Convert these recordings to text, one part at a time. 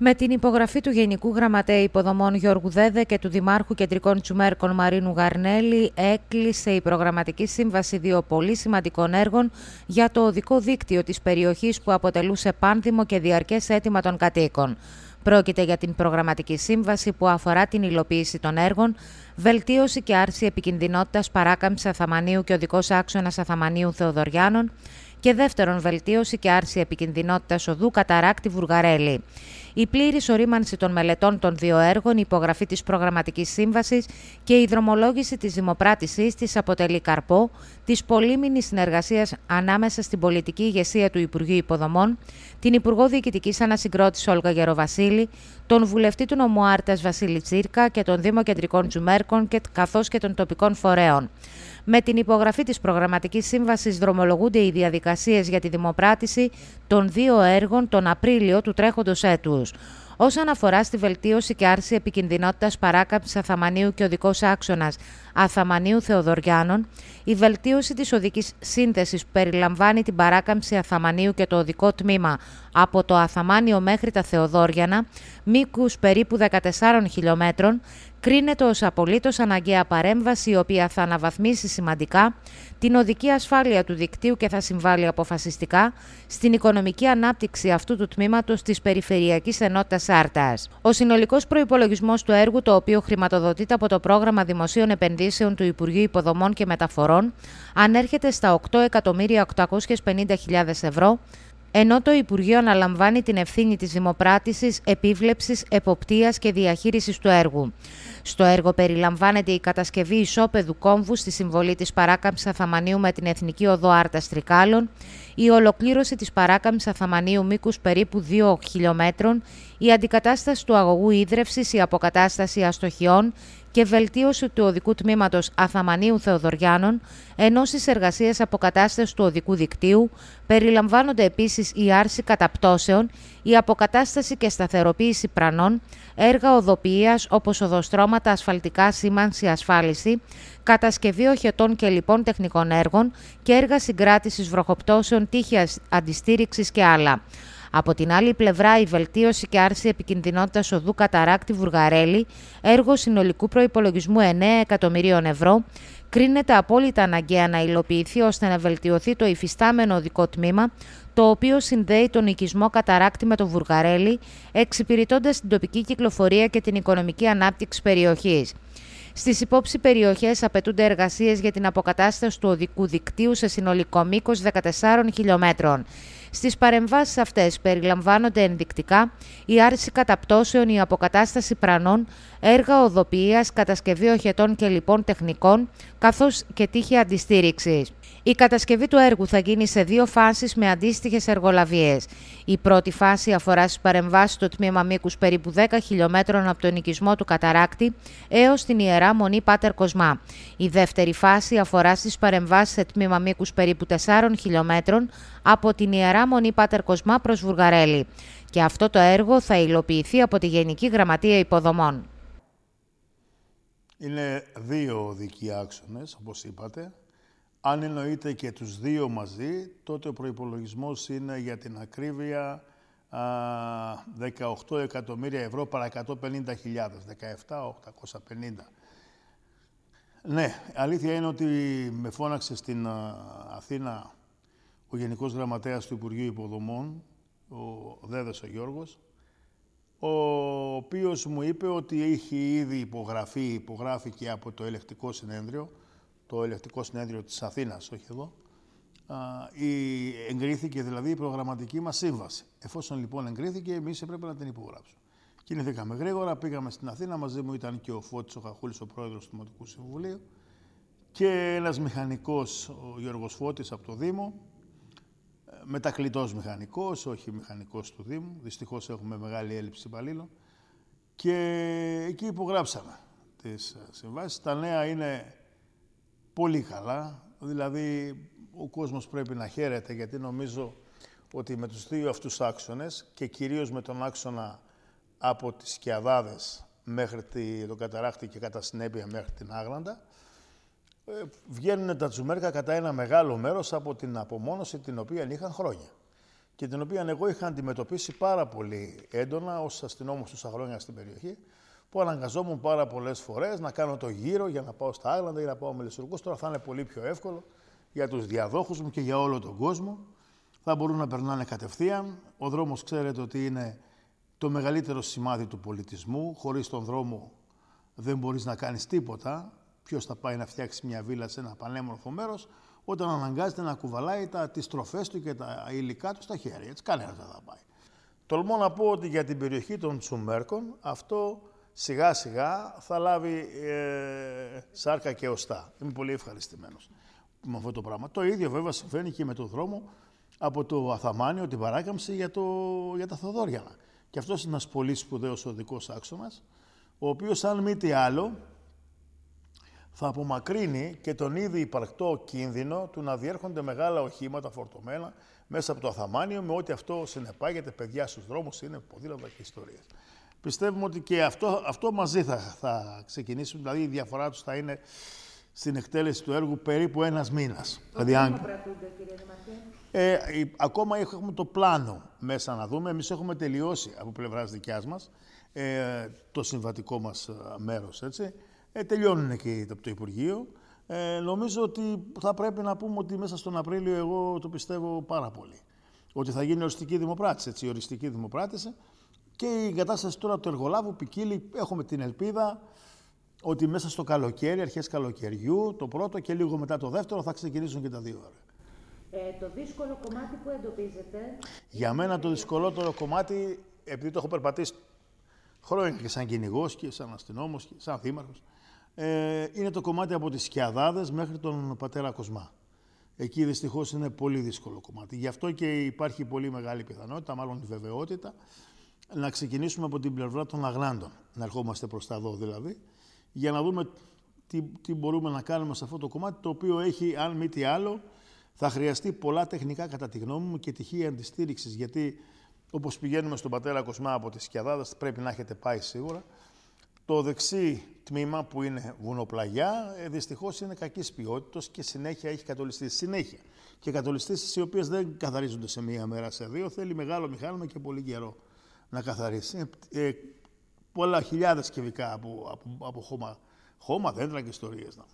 Με την υπογραφή του Γενικού Γραμματέα Υποδομών Γιώργου Δέδε και του Δημάρχου Κεντρικών Τσουμέρκων Μαρίνου Γαρνέλη, έκλεισε η προγραμματική σύμβαση δύο πολύ σημαντικών έργων για το οδικό δίκτυο της περιοχής που αποτελούσε πάνδημο και διαρκές αίτημα των κατοίκων. Πρόκειται για την προγραμματική σύμβαση που αφορά την υλοποίηση των έργων, βελτίωση και άρση επικινδυνότητας παράκαμψης Αθαμανίου και οδικός άξονας Αθαμανίου Θεοδωριάνων και δεύτερον βελτίωση και άρση επικινδυνότητας οδού καταράκτη Βουργαρέλη η πλήρης ορίμανση των μελετών των δύο έργων, η υπογραφή της προγραμματικής σύμβασης και η δρομολόγηση της δημοπράτησής της αποτελεί καρπό της πολύμηνης συνεργασίας ανάμεσα στην πολιτική ηγεσία του Υπουργείου Υποδομών, την Υπουργό Διοικητικής Ανασυγκρότησης Όλγα Γεροβασίλη, τον βουλευτή του νομού Βασίλη Τσίρκα και των Δήμο Κεντρικών Τζουμέρκων καθώς και των τοπικών φορέων. Με την υπογραφή της προγραμματικής σύμβασης δρομολογούνται οι διαδικασίες για τη δημοπράτηση των δύο έργων τον Απρίλιο του τρέχοντος έτους. Όσον αφορά στη βελτίωση και άρση επικινδυνότητας παράκαμψης Αθαμανίου και οδικός άξονας Αθαμανίου Θεοδωριάνων, η βελτίωση της οδικής σύνθεσης που περιλαμβάνει την παράκαμψη Αθαμανίου και το οδικό τμήμα από το Αθαμάνιο μέχρι τα Θεοδόριανα, μήκους περίπου 14 χιλιόμετρων, κρίνεται ως απολύτως αναγκαία παρέμβαση η οποία θα αναβαθμίσει σημαντικά την οδική ασφάλεια του δικτύου και θα συμβάλλει αποφασιστικά στην οικονομική ανάπτυξη αυτού του τμήματος της Περιφερειακής Ενότητας Άρτας. Ο συνολικός προϋπολογισμός του έργου, το οποίο χρηματοδοτείται από το Πρόγραμμα Δημοσίων Επενδύσεων του Υπουργείου Υποδομών και Μεταφορών, ανέρχεται στα 8.850.000 ευρώ, ενώ το Υπουργείο αναλαμβάνει την ευθύνη της δημοπράτησης, επίβλεψης, εποπτείας και διαχείρισης του έργου. Στο έργο περιλαμβάνεται η κατασκευή ισόπεδου κόμβου στη συμβολή της παράκαμψης Αθαμανίου με την Εθνική Οδό Άρτας Τρικάλων, η ολοκλήρωση της παράκαμψης Αθαμανίου μήκους περίπου 2 χιλιόμετρων, η αντικατάσταση του αγωγού ίδρευσης, η αποκατάσταση αστοχιών, και βελτίωση του οδικού Τμήματος Αθαμανίου Θεοδωριάνων, ενώ στις εργασίες αποκατάστασης του οδικού δικτύου περιλαμβάνονται επίσης η άρση καταπτώσεων, η αποκατάσταση και σταθεροποίηση πρανών, έργα οδοποιίας όπως οδοστρώματα, ασφαλτικά, σήμανση, ασφάλιση, κατασκευή οχετών και λοιπόν τεχνικών έργων και έργα συγκράτησης βροχοπτώσεων, τύχη αντιστήριξης και άλλα. Από την άλλη πλευρά, η βελτίωση και άρση επικινδυνότητας οδού Καταράκτη Βουργαρέλη, έργο συνολικού προπολογισμού 9 εκατομμυρίων ευρώ, κρίνεται απόλυτα αναγκαία να υλοποιηθεί ώστε να βελτιωθεί το υφιστάμενο οδικό τμήμα, το οποίο συνδέει τον οικισμό Καταράκτη με το Βουργαρέλη, εξυπηρετώντας την τοπική κυκλοφορία και την οικονομική ανάπτυξη περιοχής. Στις υπόψη περιοχές απαιτούνται εργασίες για την αποκατάσταση του οδικού δικτύου σε συνολικό μήκος 14 χιλιόμετρων. Στις παρεμβάσεις αυτές περιλαμβάνονται ενδεικτικά η άρση καταπτώσεων, η αποκατάσταση πρανών, έργα οδοποιίας, κατασκευή οχετών και λοιπών τεχνικών, καθώς και τύχη αντιστήριξης. Η κατασκευή του έργου θα γίνει σε δύο φάσεις με αντίστοιχες εργολαβίες. Η πρώτη φάση αφορά στις παρεμβάσεις στο τμήμα μήκους περίπου 10 χιλιόμετρων από τον οικισμό του Καταράκτη έως την ιερά μονή Πάτερ Κοσμά. Η δεύτερη φάση αφορά στις παρεμβάσεις σε τμήμα μήκους περίπου 4 χιλιόμετρων από την ιερά Μονή Πάτερ Κοσμά προς Βουργαρέλη. Και αυτό το έργο θα υλοποιηθεί από τη Γενική Γραμματεία Υποδομών. Είναι δύο οδικοί άξονες, όπως είπατε. Αν εννοείται και τους δύο μαζί, τότε ο προϋπολογισμός είναι για την ακρίβεια 18 εκατομμύρια ευρώ παρά 150.000, 17.850. Ναι, αλήθεια είναι ότι με φώναξε στην Αθήνα ο Γενικός Γραμματέας του Υπουργείου Υποδομών, ο Δέδο ο Γιώργος, ο οποίος μου είπε ότι είχε ήδη υπογραφεί, υπογράφηκε από το ελεκτικό συνέδριο, το ελεκτικό συνέδριο της Αθήνας, όχι εδώ, η, εγκρίθηκε δηλαδή η προγραμματική μας σύμβαση. Εφόσον λοιπόν εγκρίθηκε, εμείς έπρεπε να την υπογράψουμε. Κινηθήκαμε γρήγορα, πήγαμε στην Αθήνα, μαζί μου ήταν και ο Φώτης ο Χαχούλης, ο πρόεδρος του Δημοτικού Συμβουλίου και ένας μηχανικός, ο Γιώργος Φώτης από το Δήμο, μετακλητός μηχανικός, όχι μηχανικός του Δήμου. Δυστυχώς έχουμε μεγάλη έλλειψη υπαλλήλων. Και εκεί υπογράψαμε τις συμβάσεις. Τα νέα είναι πολύ καλά. Δηλαδή, ο κόσμος πρέπει να χαίρεται, γιατί νομίζω ότι με τους δύο αυτούς άξονες και κυρίως με τον άξονα από τις Σκιαδάδες μέχρι τον Καταράκτη και κατά συνέπεια μέχρι την Άγλαντα, ε, βγαίνουν τα τσουμέρκα κατά ένα μεγάλο μέρος από την απομόνωση την οποία είχαν χρόνια και την οποία εγώ είχα αντιμετωπίσει πάρα πολύ έντονα ως αστυνόμος τους χρόνια στην περιοχή που αναγκαζόμουν πάρα πολλές φορές να κάνω το γύρο για να πάω στα Άγλαντα ή να πάω με Τώρα θα είναι πολύ πιο εύκολο για τους διαδόχους μου και για όλο τον κόσμο. Θα μπορούν να περνάνε κατευθείαν. Ο δρόμος ξέρετε ότι είναι το μεγαλύτερο σημάδι του πολιτισμού. Χωρίς τον δρόμο δεν μπορείς να κάνεις τίποτα ποιος θα πάει να φτιάξει μια βίλα σε ένα πανέμορφο μέρος, όταν αναγκάζεται να κουβαλάει τι τροφέ του και τα υλικά του στα χέρια. Έτσι, κανένας δεν θα πάει. Τολμώ να πω ότι για την περιοχή των Τσουμπέρκων, αυτό σιγά σιγά θα λάβει ε, σάρκα και οστά. Είμαι πολύ ευχαριστημένος με αυτό το πράγμα. Το ίδιο βέβαια συμβαίνει και με τον δρόμο από το Αθαμάνιο, την παράκαμψη για, το, για τα Θοδόριανα. Και αυτός είναι ένας πολύ σπουδαίος οδικός άξονας, ο οποίος αν μη τι άλλο θα απομακρύνει και τον ήδη υπαρκτό κίνδυνο του να διέρχονται μεγάλα οχήματα φορτωμένα μέσα από το αθαμάνιο με ό,τι αυτό συνεπάγεται παιδιά στους δρόμους, είναι ποδήλατα και ιστορίες. Πιστεύουμε ότι και αυτό, αυτό μαζί θα, θα ξεκινήσουν, δηλαδή η διαφορά τους θα είναι στην εκτέλεση του έργου περίπου ένας μήνας. Το δηλαδή, αν... ε, ε, ακόμα έχουμε το πλάνο μέσα να δούμε. Εμείς έχουμε τελειώσει από πλευράς δικιάς μας ε, το συμβατικό μας ε, μέρος, έτσι ε, τελειώνουν και από το Υπουργείο. Ε, νομίζω ότι θα πρέπει να πούμε ότι μέσα στον Απρίλιο εγώ το πιστεύω πάρα πολύ. Ότι θα γίνει οριστική δημοπράτηση, έτσι, οριστική δημοπράτηση. Και η κατάσταση τώρα του εργολάβου ποικίλει. Έχουμε την ελπίδα ότι μέσα στο καλοκαίρι, αρχές καλοκαιριού, το πρώτο και λίγο μετά το δεύτερο θα ξεκινήσουν και τα δύο ώρα. Ε, το δύσκολο κομμάτι που εντοπίζετε... Για μένα το δυσκολότερο κομμάτι, επειδή το έχω περπατήσει χρόνια και σαν κυνηγός και σαν αστυνόμος και σαν δήμαρχος, ε, είναι το κομμάτι από τις Σκιαδάδες μέχρι τον πατέρα Κοσμά. Εκεί δυστυχώς είναι πολύ δύσκολο κομμάτι. Γι' αυτό και υπάρχει πολύ μεγάλη πιθανότητα, μάλλον βεβαιότητα, να ξεκινήσουμε από την πλευρά των Αγλάντων. Να ερχόμαστε προς τα δω δηλαδή, για να δούμε τι, τι μπορούμε να κάνουμε σε αυτό το κομμάτι, το οποίο έχει, αν μη τι άλλο, θα χρειαστεί πολλά τεχνικά κατά τη γνώμη μου και τυχεία αντιστήριξης. Γιατί όπως πηγαίνουμε στον πατέρα Κοσμά από τις Σκιαδάδες, πρέπει να έχετε πάει σίγουρα. Το δεξί τμήμα που είναι βουνοπλαγιά, ε, δυστυχώς είναι κακής ποιότητας και συνέχεια έχει κατολιστεί. Συνέχεια. Και κατολιστήσεις οι οποίες δεν καθαρίζονται σε μία μέρα, σε δύο, θέλει μεγάλο μηχάνημα και πολύ καιρό να καθαρίσει. Ε, ε πολλά χιλιάδες κυβικά από, από, από χώμα, χώμα, δέντρα και ιστορίες. Να.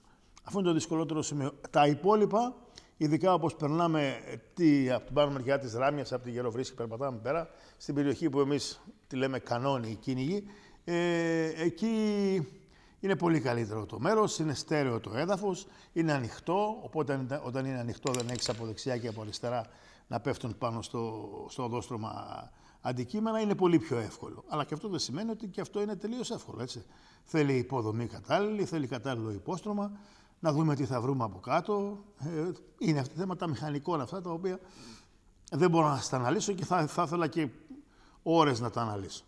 Αυτό είναι το δυσκολότερο σημείο. Τα υπόλοιπα, ειδικά όπως περνάμε ε, τι, από την πάνω μεριά της Ράμιας, από τη Γεροβρίσκη, περπατάμε πέρα, στην περιοχή που εμείς τη λέμε κανόνι, κυνηγή, ε, εκεί είναι πολύ καλύτερο το μέρος, είναι στέρεο το έδαφος, είναι ανοιχτό, οπότε όταν είναι ανοιχτό δεν έχεις από δεξιά και από αριστερά να πέφτουν πάνω στο, στο οδόστρωμα αντικείμενα, είναι πολύ πιο εύκολο. Αλλά και αυτό δεν σημαίνει ότι και αυτό είναι τελείως εύκολο, έτσι. Θέλει υποδομή κατάλληλη, θέλει κατάλληλο υπόστρωμα, να δούμε τι θα βρούμε από κάτω. Ε, είναι αυτά τα θέματα μηχανικών αυτά τα οποία δεν μπορώ να τα αναλύσω και θα, θα ήθελα και ώρες να τα αναλύσω.